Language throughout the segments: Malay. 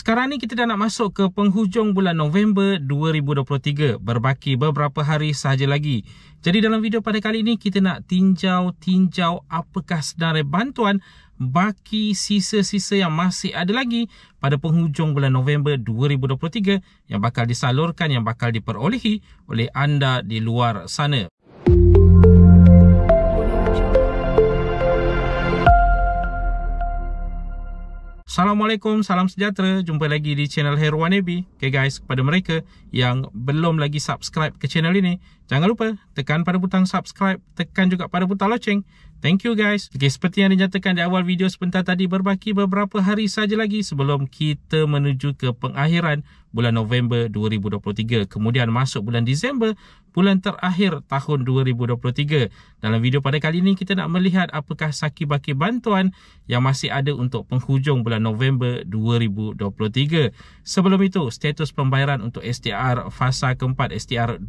Sekarang ni kita dah nak masuk ke penghujung bulan November 2023. Berbaki beberapa hari sahaja lagi. Jadi dalam video pada kali ini kita nak tinjau-tinjau apakah senarai bantuan baki sisa-sisa yang masih ada lagi pada penghujung bulan November 2023 yang bakal disalurkan, yang bakal diperolehi oleh anda di luar sana. Assalamualaikum, salam sejahtera. Jumpa lagi di channel Heruan Abi. Okay guys, kepada mereka yang belum lagi subscribe ke channel ini, Jangan lupa tekan pada butang subscribe, tekan juga pada butang loceng. Thank you guys. Okay, seperti yang dinyatakan di awal video sebentar tadi, berbaki beberapa hari saja lagi sebelum kita menuju ke pengakhiran bulan November 2023. Kemudian masuk bulan Disember, bulan terakhir tahun 2023. Dalam video pada kali ini, kita nak melihat apakah saki-baki bantuan yang masih ada untuk penghujung bulan November 2023. Sebelum itu, status pembayaran untuk STR fasa keempat STR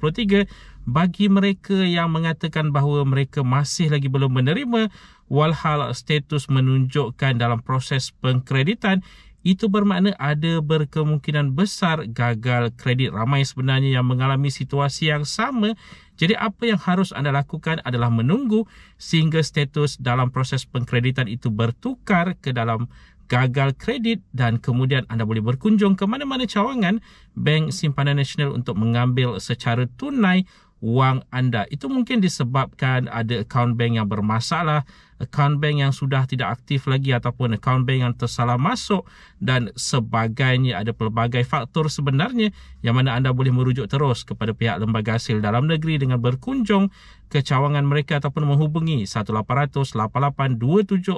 2023 bagi mereka yang mengatakan bahawa mereka masih lagi belum menerima walhal status menunjukkan dalam proses pengkreditan itu bermakna ada berkemungkinan besar gagal kredit ramai sebenarnya yang mengalami situasi yang sama jadi apa yang harus anda lakukan adalah menunggu sehingga status dalam proses pengkreditan itu bertukar ke dalam gagal kredit dan kemudian anda boleh berkunjung ke mana-mana cawangan Bank Simpanan Nasional untuk mengambil secara tunai wang anda. Itu mungkin disebabkan ada akaun bank yang bermasalah, akaun bank yang sudah tidak aktif lagi ataupun akaun bank yang tersalah masuk dan sebagainya ada pelbagai faktor sebenarnya yang mana anda boleh merujuk terus kepada pihak lembaga hasil dalam negeri dengan berkunjung ke cawangan mereka ataupun menghubungi 1800 882747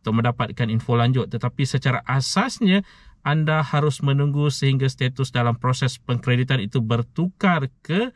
untuk mendapatkan info lanjut. Tetapi secara asasnya anda harus menunggu sehingga status dalam proses pengkreditan itu bertukar ke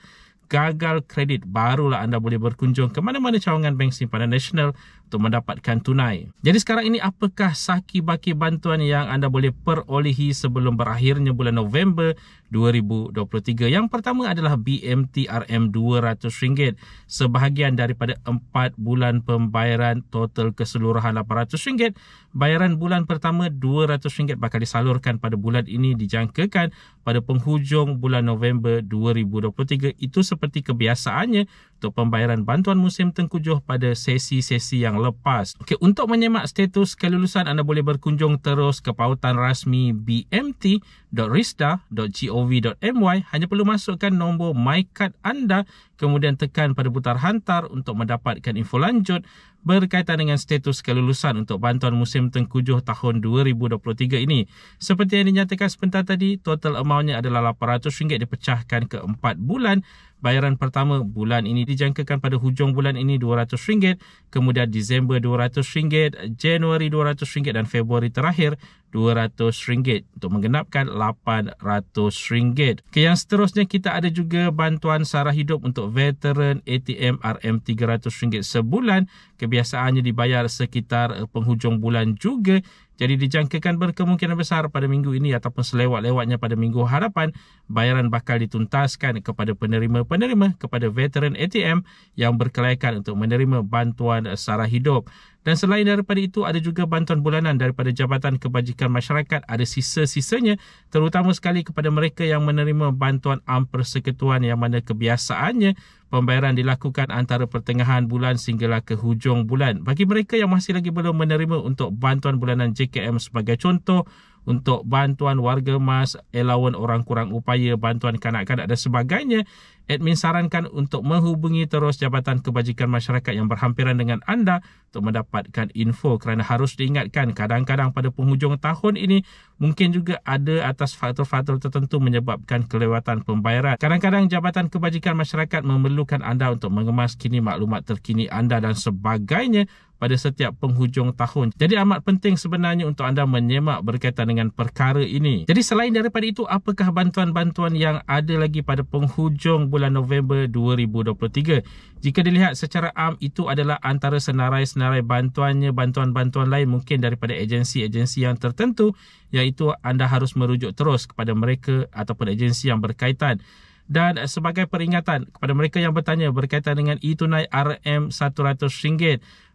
gagal kredit, barulah anda boleh berkunjung ke mana-mana cawangan bank simpanan nasional untuk mendapatkan tunai. Jadi sekarang ini apakah saki baki bantuan yang anda boleh perolehi sebelum berakhirnya bulan November 2023? Yang pertama adalah BMT RM200 sebahagian daripada 4 bulan pembayaran total keseluruhan RM800. Bayaran bulan pertama RM200 bakal disalurkan pada bulan ini dijangkakan pada penghujung bulan November 2023. Itu seperti kebiasaannya untuk pembayaran bantuan musim tengkujuh pada sesi-sesi yang lepas. Okey, untuk menyemak status kelulusan anda boleh berkunjung terus ke pautan rasmi bmt.rista.gov.my. Hanya perlu masukkan nombor MyCard anda kemudian tekan pada butar hantar untuk mendapatkan info lanjut berkaitan dengan status kelulusan untuk bantuan musim tengkujuh tahun 2023 ini. Seperti yang dinyatakan sebentar tadi, total amountnya adalah RM800 dipecahkan ke 4 bulan. Bayaran pertama bulan ini dijangkakan pada hujung bulan ini RM200, kemudian Disember RM200, Januari RM200 dan Februari terakhir RM200 untuk menggenapkan RM800. Okay, yang seterusnya kita ada juga bantuan sara hidup untuk veteran ATM RM300 sebulan. Kebiasaannya dibayar sekitar penghujung bulan juga. Jadi dijangkakan berkemungkinan besar pada minggu ini ataupun selewat-lewatnya pada minggu hadapan, bayaran bakal dituntaskan kepada penerima-penerima kepada veteran ATM yang berkelayakan untuk menerima bantuan sara hidup. Dan selain daripada itu, ada juga bantuan bulanan daripada Jabatan Kebajikan Masyarakat ada sisa-sisanya terutama sekali kepada mereka yang menerima bantuan am persekutuan yang mana kebiasaannya pembayaran dilakukan antara pertengahan bulan sehinggalah ke hujung bulan. Bagi mereka yang masih lagi belum menerima untuk bantuan bulanan JKM sebagai contoh, untuk bantuan warga mas, elawan orang kurang upaya, bantuan kanak-kanak dan sebagainya, Admin sarankan untuk menghubungi terus Jabatan Kebajikan Masyarakat yang berhampiran dengan anda untuk mendapatkan info kerana harus diingatkan kadang-kadang pada penghujung tahun ini mungkin juga ada atas faktor-faktor tertentu menyebabkan kelewatan pembayaran. Kadang-kadang Jabatan Kebajikan Masyarakat memerlukan anda untuk mengemas kini maklumat terkini anda dan sebagainya pada setiap penghujung tahun. Jadi amat penting sebenarnya untuk anda menyemak berkaitan dengan perkara ini. Jadi selain daripada itu, apakah bantuan-bantuan yang ada lagi pada penghujung bulan November 2023. Jika dilihat secara am itu adalah antara senarai-senarai bantuannya bantuan-bantuan lain mungkin daripada agensi-agensi yang tertentu iaitu anda harus merujuk terus kepada mereka ataupun agensi yang berkaitan. Dan sebagai peringatan kepada mereka yang bertanya berkaitan dengan e-tunai RM100,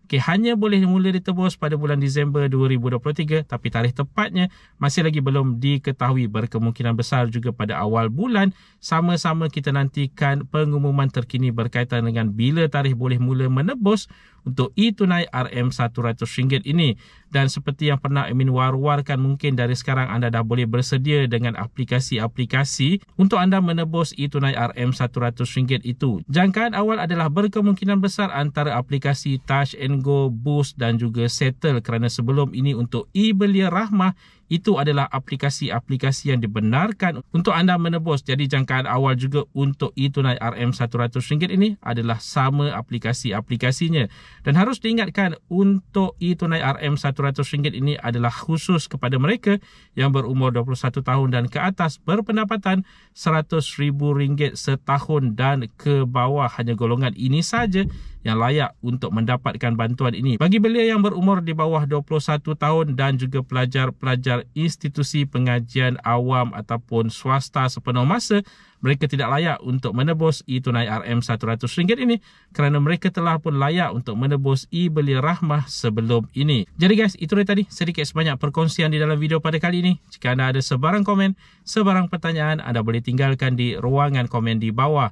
Okay, hanya boleh mula ditebus pada bulan Disember 2023 tapi tarikh tepatnya masih lagi belum diketahui berkemungkinan besar juga pada awal bulan. Sama-sama kita nantikan pengumuman terkini berkaitan dengan bila tarikh boleh mula menebus untuk e-tunai RM100 ini. Dan seperti yang pernah Amin war-warkan mungkin dari sekarang anda dah boleh bersedia dengan aplikasi-aplikasi untuk anda menebus e-tunai RM100 itu. Jangkaan awal adalah berkemungkinan besar antara aplikasi Touch and Go, Boost dan juga Settle kerana sebelum ini untuk e-belia rahmah itu adalah aplikasi-aplikasi yang dibenarkan untuk anda menebus. Jadi jangkaan awal juga untuk e-tunai RM100 ini adalah sama aplikasi-aplikasinya. Dan harus diingatkan untuk e-tunai RM100 ini adalah khusus kepada mereka yang berumur 21 tahun dan ke atas berpendapatan RM100,000 setahun dan ke bawah hanya golongan ini saja yang layak untuk mendapatkan bantuan ini. Bagi belia yang berumur di bawah 21 tahun dan juga pelajar-pelajar institusi pengajian awam ataupun swasta sepenuh masa, mereka tidak layak untuk menebus e-tunai RM100 ini kerana mereka telah pun layak untuk menebus e-belia rahmah sebelum ini. Jadi guys, itu dia tadi sedikit sebanyak perkongsian di dalam video pada kali ini. Jika anda ada sebarang komen, sebarang pertanyaan, anda boleh tinggalkan di ruangan komen di bawah